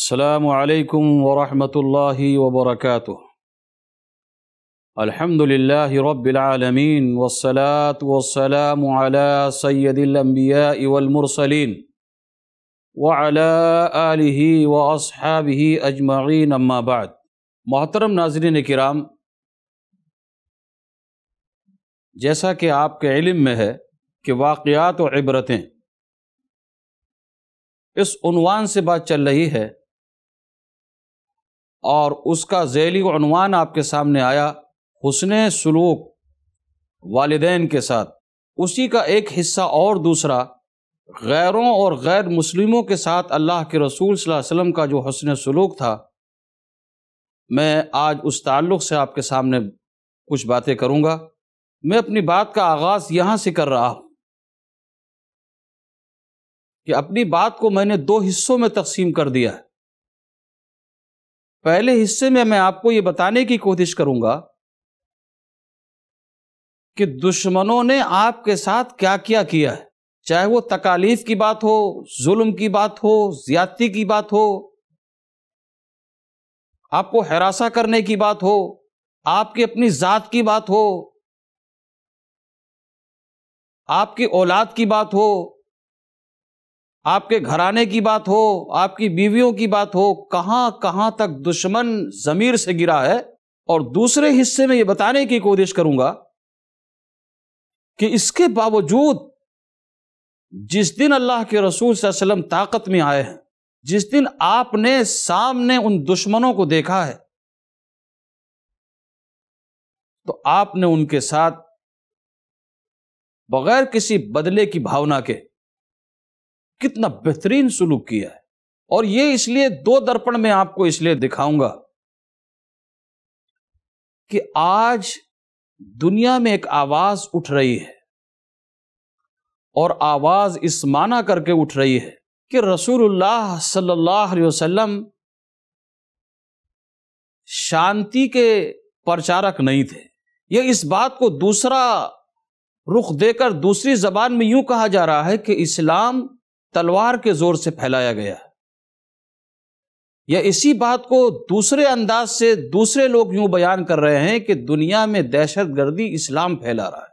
السلام عليكم ورحمة الله وبركاته الحمد لله رب العالمين والصلاة والسلام على سيد الأنبياء والمرسلين وعلى آله وأصحابه أجمعين أما بعد محترم ناظرین کرام جیسا کہ آپ کے علم میں ہے کہ واقعات و عبرتیں اس عنوان سے بات چل رہی ہے और उसका जैली अनवान आपके सामने आया हुसन सलूक वालदेन के साथ उसी का एक हिस्सा और दूसरा गैरों और गैर मुस्लिमों के साथ अल्लाह के रसूल वसम का जो हसन सलूक था मैं आज उस ताल्लुक़ से आपके सामने कुछ बातें करूँगा मैं अपनी बात का आगाज़ यहाँ से कर रहा हूँ कि अपनी बात को मैंने दो हिस्सों में तकसीम कर दिया है पहले हिस्से में मैं आपको यह बताने की कोशिश करूंगा कि दुश्मनों ने आपके साथ क्या क्या किया है चाहे वो तकालीफ की बात हो जुल्म की बात हो ज्यादती की बात हो आपको हरासा करने की बात हो आपकी अपनी जात की बात हो आपकी औलाद की बात हो आपके घराने की बात हो आपकी बीवियों की बात हो कहां कहां तक दुश्मन जमीर से गिरा है और दूसरे हिस्से में यह बताने की कोशिश करूंगा कि इसके बावजूद जिस दिन अल्लाह के रसूल वसल्लम ताकत में आए हैं जिस दिन आपने सामने उन दुश्मनों को देखा है तो आपने उनके साथ बगैर किसी बदले की भावना के कितना बेहतरीन सुलूक किया है और ये इसलिए दो दर्पण में आपको इसलिए दिखाऊंगा कि आज दुनिया में एक आवाज उठ रही है और आवाज इस माना करके उठ रही है कि रसूलुल्लाह सल्लल्लाहु अलैहि वसल्लम शांति के प्रचारक नहीं थे यह इस बात को दूसरा रुख देकर दूसरी जबान में यूं कहा जा रहा है कि इस्लाम तलवार के जोर से फैलाया गया है या इसी बात को दूसरे अंदाज से दूसरे लोग यूं बयान कर रहे हैं कि दुनिया में दहशतगर्दी इस्लाम फैला रहा है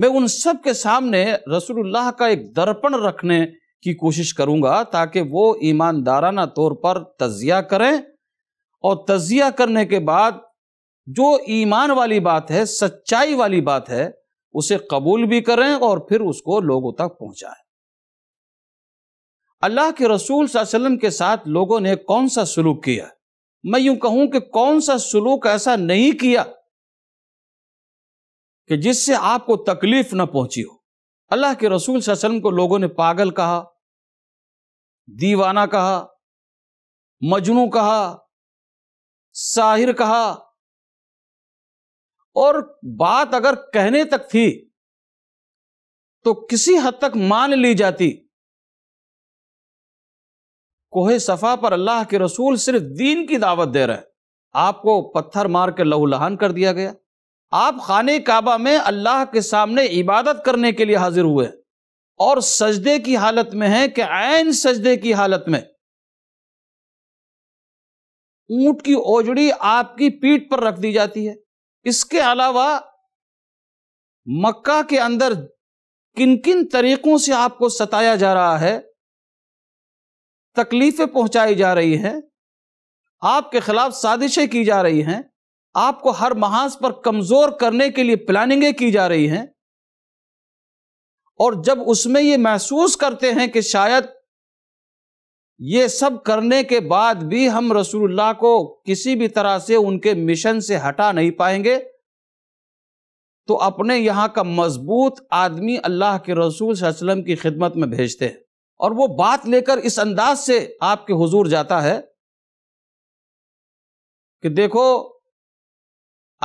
मैं उन सब के सामने रसूलुल्लाह का एक दर्पण रखने की कोशिश करूंगा ताकि वो ईमानदाराना तौर पर तजिया करें और तजिया करने के बाद जो ईमान वाली बात है सच्चाई वाली बात है उसे कबूल भी करें और फिर उसको लोगों तक पहुंचाएं अल्लाह के रसूल वसल्लम के साथ लोगों ने कौन सा सलूक किया मैं यूं कहूं कि कौन सा सलूक ऐसा नहीं किया कि जिससे आपको तकलीफ ना पहुंची हो अल्लाह के रसूल वसल्लम को लोगों ने पागल कहा दीवाना कहा मजनू कहा साहिर कहा और बात अगर कहने तक थी तो किसी हद तक मान ली जाती कोहे सफ़ा पर अल्लाह के रसूल सिर्फ दीन की दावत दे रहे हैं आपको पत्थर मार के लहूलहान कर दिया गया आप खाने काबा में अल्लाह के सामने इबादत करने के लिए हाजिर हुए और सजदे की हालत में है कि आन सजदे की हालत में ऊंट की ओजड़ी आपकी पीठ पर रख दी जाती है इसके अलावा मक्का के अंदर किन किन तरीकों से आपको सताया जा रहा है तकलीफें पहुंचाई जा रही हैं आपके खिलाफ साजिशें की जा रही हैं आपको हर महाज पर कमजोर करने के लिए प्लानिंगें की जा रही हैं और जब उसमें ये महसूस करते हैं कि शायद ये सब करने के बाद भी हम रसूलुल्लाह को किसी भी तरह से उनके मिशन से हटा नहीं पाएंगे तो अपने यहाँ का मजबूत आदमी अल्लाह के रसूल वसल्लम की खिदमत में भेजते हैं और वो बात लेकर इस अंदाज से आपके हुजूर जाता है कि देखो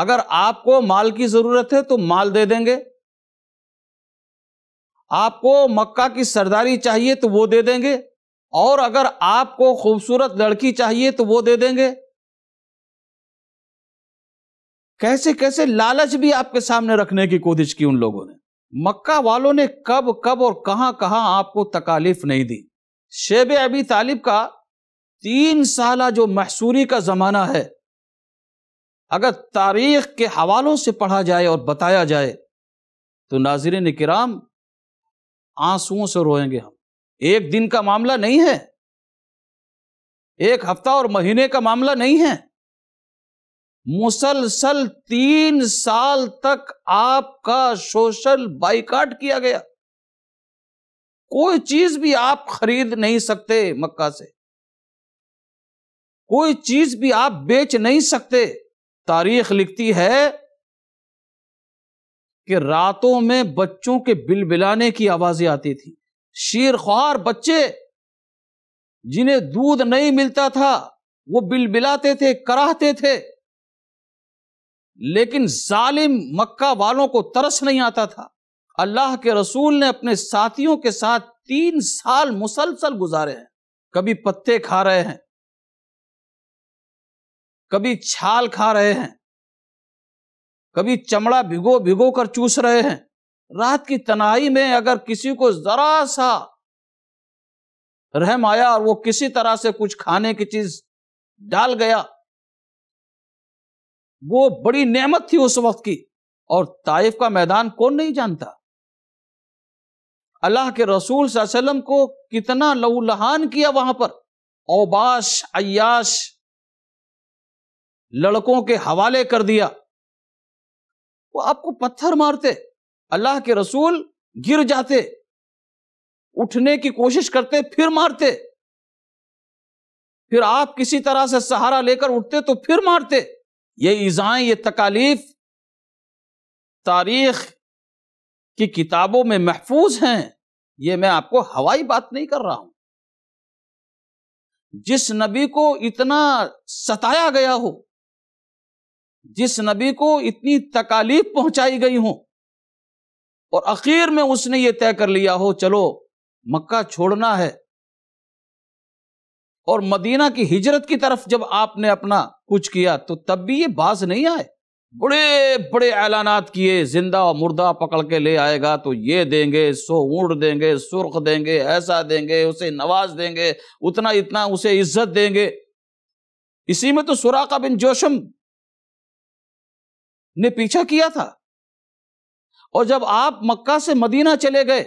अगर आपको माल की जरूरत है तो माल दे देंगे आपको मक्का की सरदारी चाहिए तो वो दे देंगे और अगर आपको खूबसूरत लड़की चाहिए तो वो दे देंगे कैसे कैसे लालच भी आपके सामने रखने की कोशिश की उन लोगों ने मक्का वालों ने कब कब और कहां कहां आपको तकालीफ नहीं दी शेब अबी तालिब का तीन साल जो महसूरी का ज़माना है अगर तारीख के हवालों से पढ़ा जाए और बताया जाए तो नाजरन कराम आंसुओं से रोएंगे हम एक दिन का मामला नहीं है एक हफ्ता और महीने का मामला नहीं है मुसलसल तीन साल तक आपका सोशल बाइकाट किया गया कोई चीज भी आप खरीद नहीं सकते मक्का से कोई चीज भी आप बेच नहीं सकते तारीख लिखती है कि रातों में बच्चों के बिल बिलाने की आवाजें आती थी शीरख्वार बच्चे जिन्हें दूध नहीं मिलता था वो बिल बिलाते थे कराहते थे लेकिन जालिम मक्का वालों को तरस नहीं आता था अल्लाह के रसूल ने अपने साथियों के साथ तीन साल मुसलसल गुजारे हैं कभी पत्ते खा रहे हैं कभी छाल खा रहे हैं कभी चमड़ा भिगो भिगो कर चूस रहे हैं रात की तनाई में अगर किसी को जरा सा रहम आया और वो किसी तरह से कुछ खाने की चीज डाल गया वो बड़ी नेमत थी उस वक्त की और ताइफ का मैदान कौन नहीं जानता अल्लाह के रसूल सल्लम को कितना लहूलहान किया वहां पर औबाश अयाश लड़कों के हवाले कर दिया वो आपको पत्थर मारते अल्लाह के रसूल गिर जाते उठने की कोशिश करते फिर मारते फिर आप किसी तरह से सहारा लेकर उठते तो फिर मारते ये ईज़ाएँ ये तकालीफ तारीख की किताबों में महफूज हैं ये मैं आपको हवाई बात नहीं कर रहा हूं जिस नबी को इतना सताया गया हो जिस नबी को इतनी तकालीफ पहुंचाई गई हो और आखिर में उसने ये तय कर लिया हो चलो मक्का छोड़ना है और मदीना की हिजरत की तरफ जब आपने अपना कुछ किया तो तब भी ये बाज नहीं आए बड़े बड़े ऐलानात किए जिंदा और मुर्दा पकड़ के ले आएगा तो ये देंगे सो ऊंट देंगे सुर्ख देंगे ऐसा देंगे उसे नवाज देंगे उतना इतना उसे इज्जत देंगे इसी में तो सुराका बिन जोशम ने पीछा किया था और जब आप मक्का से मदीना चले गए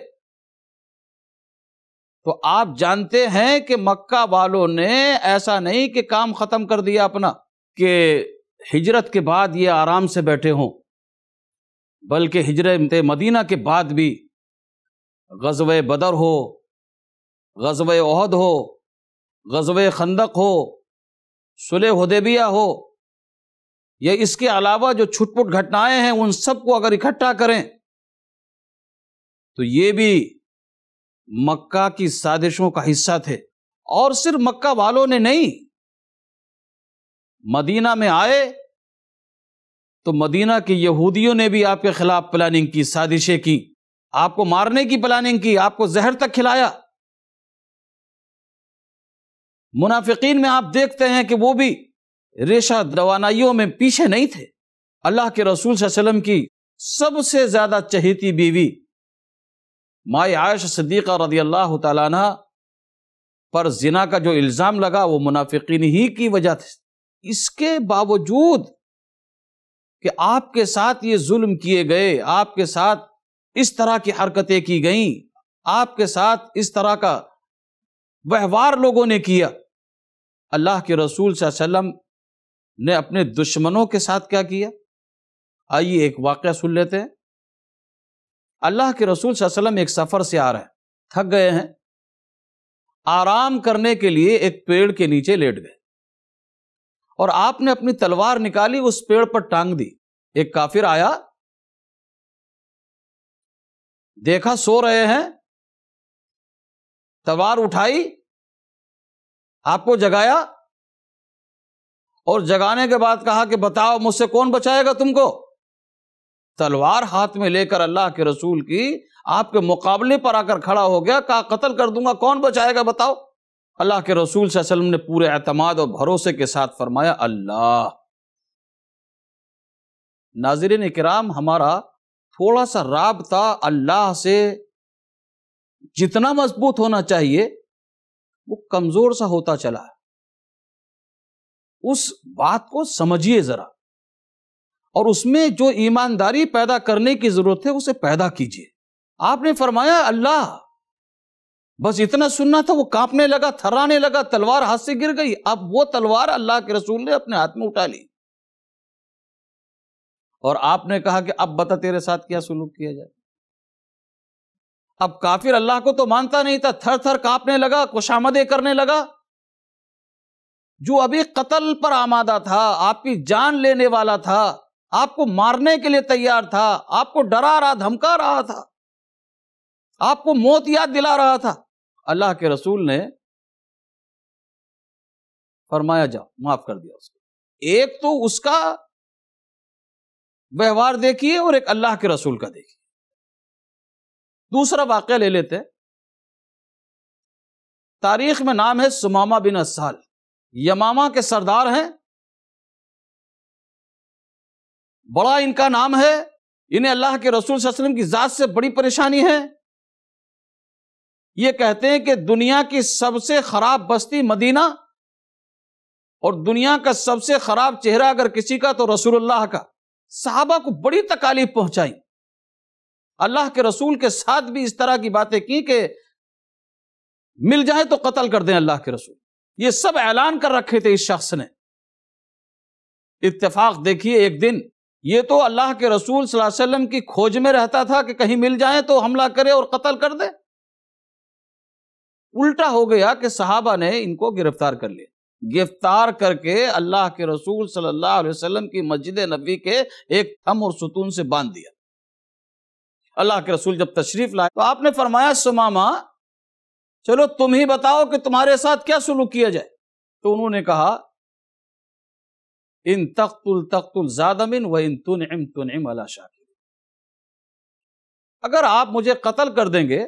तो आप जानते हैं कि मक्का वालों ने ऐसा नहीं कि काम खत्म कर दिया अपना कि हिजरत के बाद ये आराम से बैठे हों बल्कि हिजरत मदीना के बाद भी गजब बदर हो गजब अहद हो गजब खंदक हो सुल हदेबिया हो या इसके अलावा जो छुटपुट घटनाएं हैं उन सबको अगर इकट्ठा करें तो ये भी मक्का की साजिशों का हिस्सा थे और सिर्फ मक्का वालों ने नहीं मदीना में आए तो मदीना के यहूदियों ने भी आपके खिलाफ प्लानिंग की साजिशें की आपको मारने की प्लानिंग की आपको जहर तक खिलाया मुनाफिकीन में आप देखते हैं कि वो भी रेशा दवानाइयों में पीछे नहीं थे अल्लाह के रसूल वसलम की सबसे ज्यादा चहेती बीवी माए आयश सदीक़ा रदी अल्लाह तला पर जिना का जो इल्ज़ाम लगा वो मुनाफिकीन ही की वजह इसके बावजूद कि आपके साथ ये जुल्म किए गए आपके साथ इस तरह की हरकतें की गईं आपके साथ इस तरह का व्यवहार लोगों ने किया अल्लाह के रसूल सल्लम ने अपने दुश्मनों के साथ क्या किया आइए एक वाक़ सुन लेते हैं अल्लाह के रसूल सल्लम एक सफ़र से आ रहे हैं थक गए हैं आराम करने के लिए एक पेड़ के नीचे लेट गए और आपने अपनी तलवार निकाली उस पेड़ पर टांग दी एक काफिर आया देखा सो रहे हैं तलवार उठाई आपको जगाया और जगाने के बाद कहा कि बताओ मुझसे कौन बचाएगा तुमको तलवार हाथ में लेकर अल्लाह के रसूल की आपके मुकाबले पर आकर खड़ा हो गया कहा कत्ल कर दूंगा कौन बचाएगा बताओ अल्लाह के रसूल वसल्लम ने पूरे अतमाद और भरोसे के साथ फरमाया अल्लाह नाजरन कराम हमारा थोड़ा सा रबता अल्लाह से जितना मजबूत होना चाहिए वो कमज़ोर सा होता चला है उस बात को समझिए ज़रा और उसमें जो ईमानदारी पैदा करने की ज़रूरत है उसे पैदा कीजिए आपने फरमाया अल्लाह बस इतना सुनना था वो कांपने लगा थर्राने लगा तलवार हाथ से गिर गई अब वो तलवार अल्लाह के रसूल ने अपने हाथ में उठा ली और आपने कहा कि अब बता तेरे साथ क्या सुलूक किया जाए अब काफिर अल्लाह को तो मानता नहीं था थर थर कांपने लगा खुशामदे करने लगा जो अभी कत्ल पर आमादा था आपकी जान लेने वाला था आपको मारने के लिए तैयार था आपको डरा रहा धमका रहा था आपको मौत याद दिला रहा था अल्लाह के रसूल ने फरमाया जाओ माफ कर दिया उसको एक तो उसका व्यवहार देखिए और एक अल्लाह के रसूल का देखिए दूसरा वाक्य ले लेते हैं तारीख में नाम है सुमामा बिन असाल यमामा के सरदार हैं बड़ा इनका नाम है इन्हें अल्लाह के रसूल वसल्लम की जात से बड़ी परेशानी है ये कहते हैं कि दुनिया की सबसे खराब बस्ती मदीना और दुनिया का सबसे खराब चेहरा अगर किसी का तो रसूलुल्लाह का साहबा को बड़ी तकालीफ पहुंचाई अल्लाह के रसूल के साथ भी इस तरह की बातें की कि मिल जाए तो कत्ल कर दें अल्लाह के रसूल ये सब ऐलान कर रखे थे इस शख्स ने इत्तेफाक देखिए एक दिन ये तो अल्लाह के रसूल वसल्लम की खोज में रहता था कि कहीं मिल जाए तो हमला करे और कत्ल कर दे उल्टा हो गया कि सहाबा ने इनको गिरफ्तार कर लिया गिरफ्तार करके अल्लाह के रसूल सल्लल्लाहु अलैहि वसल्लम की मस्जिद नबी के एक थम और सुतून से बांध दिया अल्लाह के रसूल जब तशरीफ लाए तो आपने फरमाया सुमामा चलो तुम ही बताओ कि तुम्हारे साथ क्या सुलूक किया जाए तो उन्होंने कहा इन तख्तुल तख्तुल जादमिन व इन तुन इम तुन इम अला शाकिर अगर आप मुझे कत्ल कर देंगे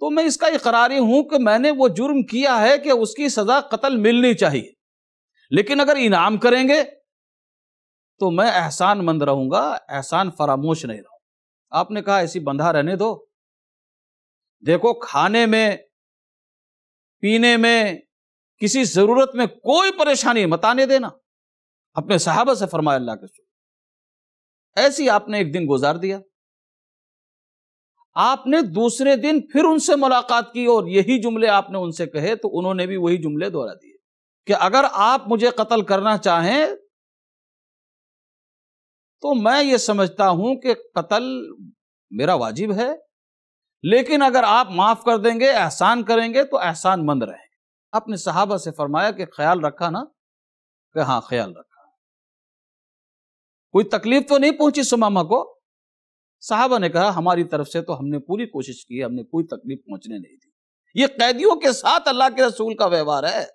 तो मैं इसका इकरारी हूं कि मैंने वो जुर्म किया है कि उसकी सजा कत्ल मिलनी चाहिए लेकिन अगर इनाम करेंगे तो मैं एहसान मंद रहूंगा एहसान फरामोश नहीं रहूंगा आपने कहा ऐसी बंधा रहने दो देखो खाने में पीने में किसी जरूरत में कोई परेशानी मत आने देना अपने साहबा से फरमाया अल्लाह के ऐसी आपने एक दिन गुजार दिया आपने दूसरे दिन फिर उनसे मुलाकात की और यही जुमले आपने उनसे कहे तो उन्होंने भी वही जुमले दोहरा दिए कि अगर आप मुझे कत्ल करना चाहें तो मैं ये समझता हूं कि कत्ल मेरा वाजिब है लेकिन अगर आप माफ कर देंगे एहसान करेंगे तो एहसान मंद रहे अपने सहाबा से फरमाया कि ख्याल रखा ना कि हाँ ख्याल रखा कोई तकलीफ तो नहीं पहुंची सुमामा को साहबा ने कहा हमारी तरफ से तो हमने पूरी कोशिश की हमने कोई तकलीफ पहुंचने नहीं दी ये कैदियों के साथ अल्लाह के रसूल का व्यवहार है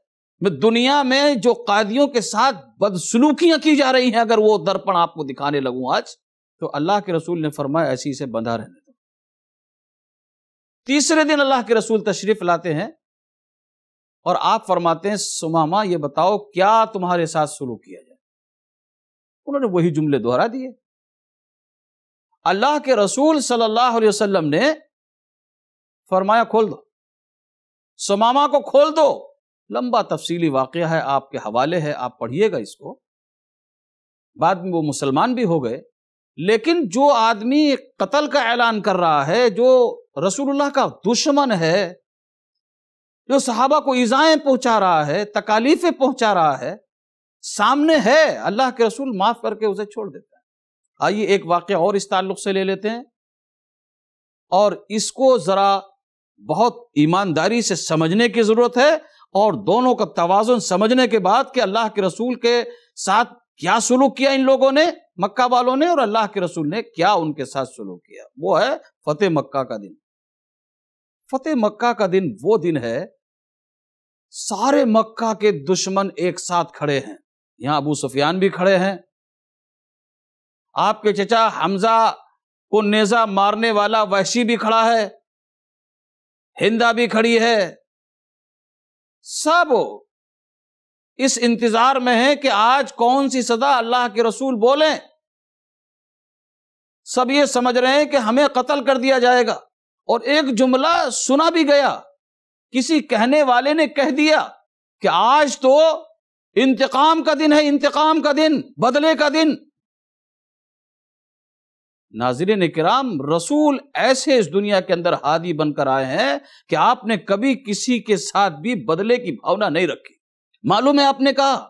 मैं दुनिया में जो कैदियों के साथ बदसलूकियां की जा रही हैं अगर वो दर्पण आपको दिखाने लगूं आज तो अल्लाह के रसूल ने फरमाया ऐसी से बंधा रहने दो तीसरे दिन अल्लाह के रसूल तशरीफ लाते हैं और आप फरमाते हैं सुमामा ये बताओ क्या तुम्हारे साथ सुलू किया जाए उन्होंने वही जुमले दोहरा दिए अल्लाह के रसूल सल्लल्लाहु अलैहि वसल्लम ने फरमाया खोल दो समामा को खोल दो लंबा तफसीली वाक़ है आपके हवाले है आप पढ़िएगा इसको बाद में वो मुसलमान भी हो गए लेकिन जो आदमी कत्ल का ऐलान कर रहा है जो रसूलुल्लाह का दुश्मन है जो सहाबा को ईजाएं पहुंचा रहा है तकालीफें पहुंचा रहा है सामने है अल्लाह के रसूल माफ करके उसे छोड़ देते आइए एक वाक्य और इस ताल्लुक से ले लेते हैं और इसको ज़रा बहुत ईमानदारी से समझने की ज़रूरत है और दोनों का तोज़ुन समझने के बाद कि अल्लाह के रसूल के साथ क्या सुलूक किया इन लोगों ने मक्का वालों ने और अल्लाह के रसूल ने क्या उनके साथ सुलूक किया वो है फतेह मक्का का दिन फतेह मक्का का दिन वो दिन है सारे मक्का के दुश्मन एक साथ खड़े हैं यहां अबू सुफियान भी खड़े हैं आपके चचा हमजा को नेजा मारने वाला वैशी भी खड़ा है हिंदा भी खड़ी है सब इस इंतजार में है कि आज कौन सी सजा अल्लाह के रसूल बोले सब ये समझ रहे हैं कि हमें कत्ल कर दिया जाएगा और एक जुमला सुना भी गया किसी कहने वाले ने कह दिया कि आज तो इंतकाम का दिन है इंतकाम का दिन बदले का दिन नाजरन कराम रसूल ऐसे इस दुनिया के अंदर हादी बनकर आए हैं कि आपने कभी किसी के साथ भी बदले की भावना नहीं रखी मालूम है आपने कहा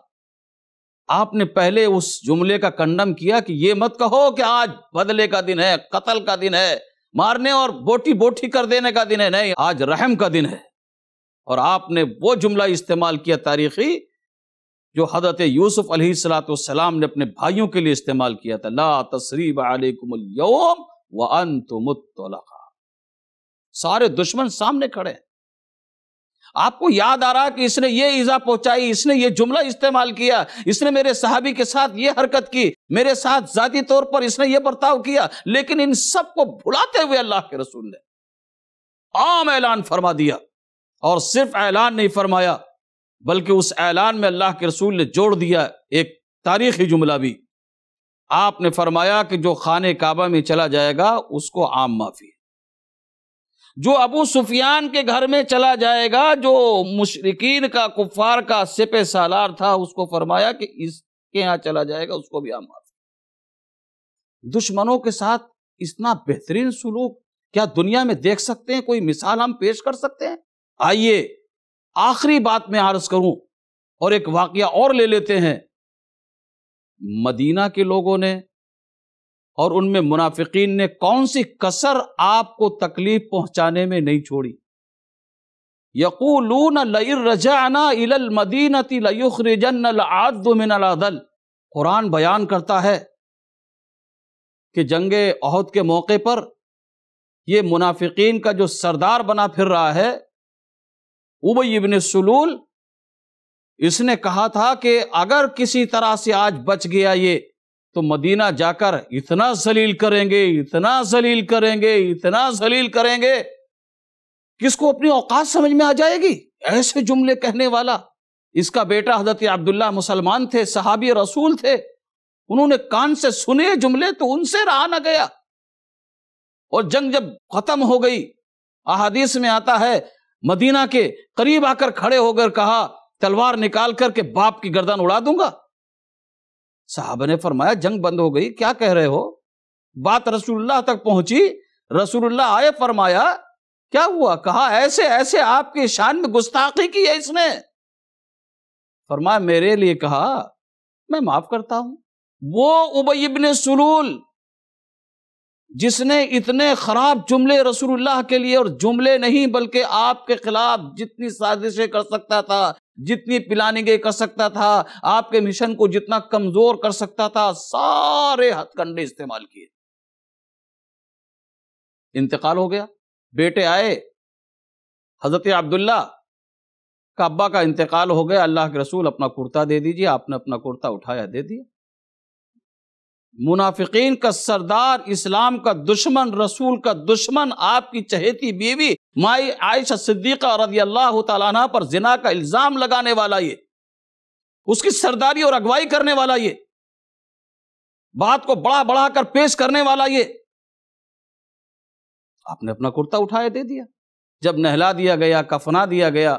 आपने पहले उस जुमले का कंडम किया कि यह मत कहो कि आज बदले का दिन है कत्ल का दिन है मारने और बोटी बोटी कर देने का दिन है नहीं आज रहम का दिन है और आपने वो जुमला इस्तेमाल किया तारीखी जो हजरत यूसुफ सलाम ने अपने भाइयों के लिए इस्तेमाल किया था ला तसरीब आलकुमलयम व अंतमुतलका सारे दुश्मन सामने खड़े आपको याद आ रहा कि इसने ये ईजा पहुंचाई इसने ये जुमला इस्तेमाल किया इसने मेरे साहबी के साथ ये हरकत की मेरे साथ जाती तौर पर इसने ये बर्ताव किया लेकिन इन सबको भुलाते हुए अल्लाह के रसूल ने आम ऐलान फरमा दिया और सिर्फ ऐलान नहीं फरमाया बल्कि उस ऐलान में अल्लाह के रसूल ने जोड़ दिया एक तारीखी जुमला भी आपने फरमाया कि जो खान काबा में चला जाएगा उसको आम माफ़ी जो अबू सुफियान के घर में चला जाएगा जो मुशरकिन का कुफार का सिप सालार था उसको फरमाया कि इसके यहां चला जाएगा उसको भी आम माफ़ी दुश्मनों के साथ इतना बेहतरीन सलूक क्या दुनिया में देख सकते हैं कोई मिसाल हम पेश कर सकते हैं आइए आखिरी बात मैं आरज करूं और एक वाकया और ले लेते हैं मदीना के लोगों ने और उनमें मुनाफिकीन ने कौन सी कसर आपको तकलीफ पहुंचाने में नहीं छोड़ी यकूलून लर रजाना इल मदीनती लयुखरजन आदमिनदल कुरान बयान करता है कि जंग अहद के मौके पर यह मुनाफिकीन का जो सरदार बना फिर रहा है उबई इबन सुलूल इसने कहा था कि अगर किसी तरह से आज बच गया ये तो मदीना जाकर इतना जलील करेंगे इतना जलील करेंगे इतना जलील करेंगे किसको अपनी औकात समझ में आ जाएगी ऐसे जुमले कहने वाला इसका बेटा हजरत अब्दुल्ला मुसलमान थे सहाबी रसूल थे उन्होंने कान से सुने जुमले तो उनसे रहा ना गया और जंग जब खत्म हो गई अहादीस में आता है मदीना के करीब आकर खड़े होकर कहा तलवार निकाल करके बाप की गर्दन उड़ा दूंगा साहब ने फरमाया जंग बंद हो गई क्या कह रहे हो बात रसूलुल्लाह तक पहुंची रसूलुल्लाह आए फरमाया क्या हुआ कहा ऐसे ऐसे आपकी शान में गुस्ताखी की है इसने फरमाया मेरे लिए कहा मैं माफ करता हूं वो उबई इब्ने सुलूल जिसने इतने ख़राब जुमले रसूलुल्लाह के लिए और जुमले नहीं बल्कि आपके खिलाफ जितनी साजिशें कर सकता था जितनी पिलानिगे कर सकता था आपके मिशन को जितना कमज़ोर कर सकता था सारे हथकंडे इस्तेमाल किए इंतकाल हो गया बेटे आए हज़रत अब्दुल्ला का अब्बा का इंतकाल हो गया अल्लाह के रसूल अपना कुर्ता दे दीजिए आपने अपना कुर्ता उठाया दे दिया मुनाफिकीन का सरदार इस्लाम का दुश्मन रसूल का दुश्मन आपकी चहेती बीवी माई आयशा सिद्दीका रजी अल्लाह तला पर जिना का इल्ज़ाम लगाने वाला ये उसकी सरदारी और अगवाई करने वाला ये बात को बड़ा बड़ा कर पेश करने वाला ये आपने अपना कुर्ता उठाया दे दिया जब नहला दिया गया कफना दिया गया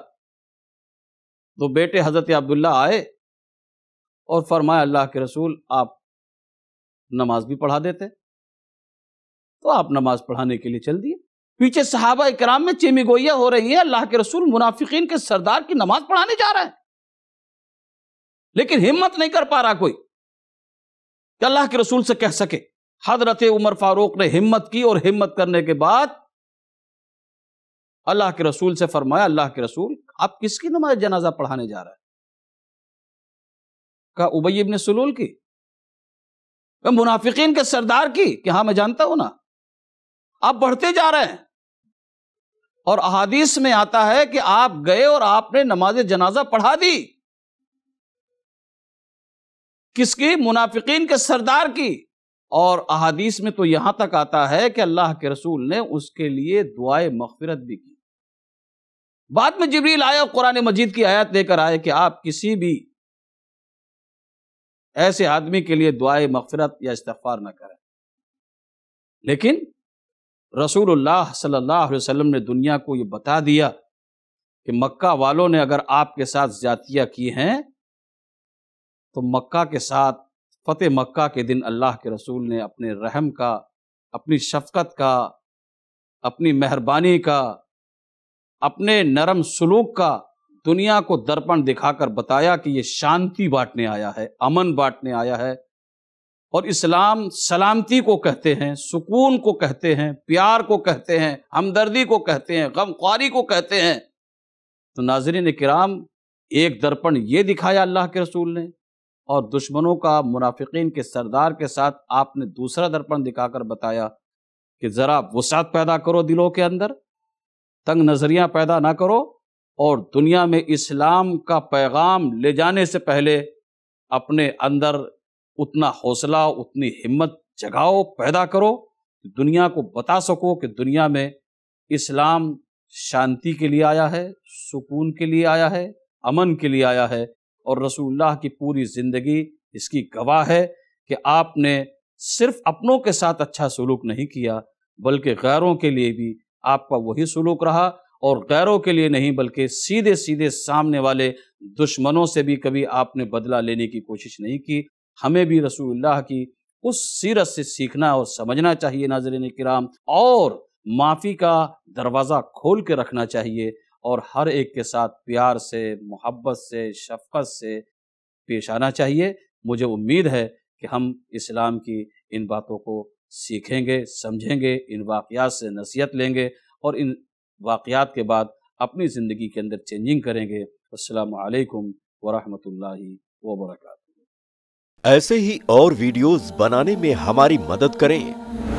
तो बेटे हजरत अब्दुल्ला आए और फरमाया अल्लाह के रसूल आप नमाज भी पढ़ा देते तो आप नमाज पढ़ाने के लिए चल दिए पीछे सहाबा इकराम में चेमी गोया हो रही है अल्लाह के रसूल मुनाफिकीन के सरदार की नमाज पढ़ाने जा रहा है लेकिन हिम्मत नहीं कर पा रहा कोई कि अल्लाह के रसूल से कह सके हजरत उमर फारूक ने हिम्मत की और हिम्मत करने के बाद अल्लाह के रसूल से फरमाया अल्लाह के रसूल आप किसकी नमाज जनाजा पढ़ाने जा रहे हैं कहा उबैब ने सलूल की मुनाफिकीन के सरदार की कि हाँ मैं जानता हूं ना आप बढ़ते जा रहे हैं और अहादीस में आता है कि आप गए और आपने नमाज जनाजा पढ़ा दी किसकी मुनाफिकीन के सरदार की और अहादीस में तो यहां तक आता है कि अल्लाह के रसूल ने उसके लिए दुआए मगफिरत भी की बाद में जबरील आया और कुरान मजीद की आयत लेकर आए कि आप किसी भी ऐसे आदमी के लिए दुआए मफफरत या इस्तफार ना करें लेकिन रसूलुल्लाह सल्लल्लाहु अलैहि वसल्लम ने दुनिया को ये बता दिया कि मक्का वालों ने अगर आपके साथ ज्यातियाँ की हैं तो मक्का के साथ फ़तेह मक्का के दिन अल्लाह के रसूल ने अपने रहम का अपनी शफकत का अपनी मेहरबानी का अपने नरम सलूक का दुनिया को दर्पण दिखाकर बताया कि ये शांति बांटने आया है अमन बांटने आया है और इस्लाम सलामती को कहते हैं सुकून को कहते हैं प्यार को कहते हैं हमदर्दी को कहते हैं गम ख्वारी को कहते हैं तो नाजरीन कराम एक दर्पण ये दिखाया अल्लाह के रसूल ने और दुश्मनों का मुनाफिकीन के सरदार के साथ आपने दूसरा दर्पण दिखाकर बताया कि ज़रा वसात पैदा करो दिलों के अंदर तंग नज़रिया पैदा ना करो और दुनिया में इस्लाम का पैगाम ले जाने से पहले अपने अंदर उतना हौसला उतनी हिम्मत जगाओ पैदा करो कि दुनिया को बता सको कि दुनिया में इस्लाम शांति के लिए आया है सुकून के लिए आया है अमन के लिए आया है और रसूलुल्लाह की पूरी ज़िंदगी इसकी गवाह है कि आपने सिर्फ अपनों के साथ अच्छा सलूक नहीं किया बल्कि गैरों के लिए भी आपका वही सलूक रहा और गैरों के लिए नहीं बल्कि सीधे सीधे सामने वाले दुश्मनों से भी कभी आपने बदला लेने की कोशिश नहीं की हमें भी रसूलुल्लाह की उस सीरत से सीखना और समझना चाहिए नाजरन कराम और माफ़ी का दरवाज़ा खोल के रखना चाहिए और हर एक के साथ प्यार से मोहब्बत से शफकत से पेश आना चाहिए मुझे उम्मीद है कि हम इस्लाम की इन बातों को सीखेंगे समझेंगे इन वाक़ात से नसीहत लेंगे और इन वाकयात के बाद अपनी ज़िंदगी के अंदर चेंजिंग करेंगे असलकम वरहमल वबरक ऐसे ही और वीडियोस बनाने में हमारी मदद करें